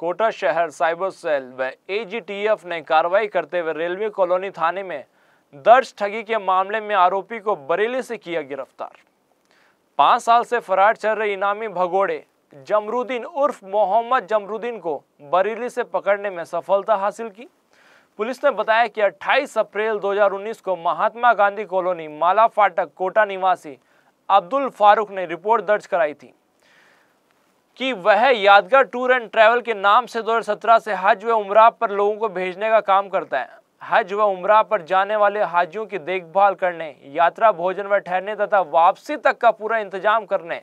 कोटा शहर cyber cell व AGTF ने कार्रवाई करते हुए रेलवे कॉलोनी थाने में दर्ज ठगी के मामले में आरोपी को बरेली से किया गिरफ्तार पाँच साल से फरार चल रहे इनामी भगोड़े जमरुद्दीन उर्फ मोहम्मद जमरुद्दीन को बरेली से पकड़ने में सफलता हासिल की पुलिस ने बताया कि 28 अप्रैल 2019 को महात्मा गांधी कॉलोनी माला फाटक कोटा निवासी अब्दुल फारूक ने रिपोर्ट दर्ज कराई थी कि वह यादगार टूर एंड ट्रैवल के नाम से 2017 से हज व उमरा पर लोगों को भेजने का काम करता है हज व उमरा पर जाने वाले हाजियों की देखभाल करने यात्रा भोजन व ठहरने तथा वापसी तक का पूरा इंतजाम करने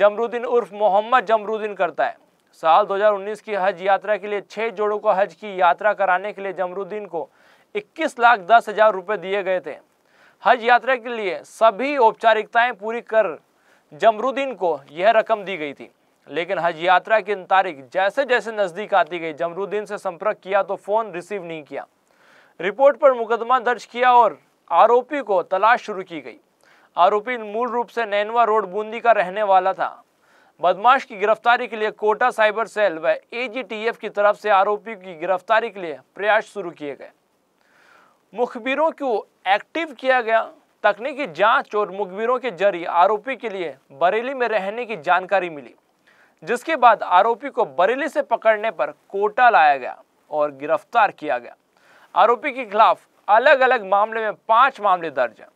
जमरुद्दीन उर्फ मोहम्मद जमरुद्दीन करता है साल 2019 की हज यात्रा के लिए छः जोड़ों को हज की यात्रा कराने के लिए जमरुद्दीन को इक्कीस लाख दस हज़ार रुपये दिए गए थे हज यात्रा के लिए सभी औपचारिकताएं पूरी कर जमरुद्दीन को यह रकम दी गई थी लेकिन हज यात्रा की तारीख जैसे जैसे नज़दीक आती गई जमरुद्दीन से संपर्क किया तो फ़ोन रिसीव नहीं किया रिपोर्ट पर मुकदमा दर्ज किया और आरोपी को तलाश शुरू की गई आरोपी मूल रूप से नैनवा रोड बूंदी का रहने वाला था बदमाश की गिरफ्तारी के लिए कोटा साइबर सेल व एजीटीएफ की तरफ से आरोपी की गिरफ्तारी के लिए प्रयास शुरू किए गए मुखबिरों को एक्टिव किया गया तकनीकी जांच और मुखबिरों के जरिए आरोपी के लिए बरेली में रहने की जानकारी मिली जिसके बाद आरोपी को बरेली से पकड़ने पर कोटा लाया गया और गिरफ्तार किया गया आरोपी के खिलाफ अलग अलग मामले में पांच मामले दर्ज हैं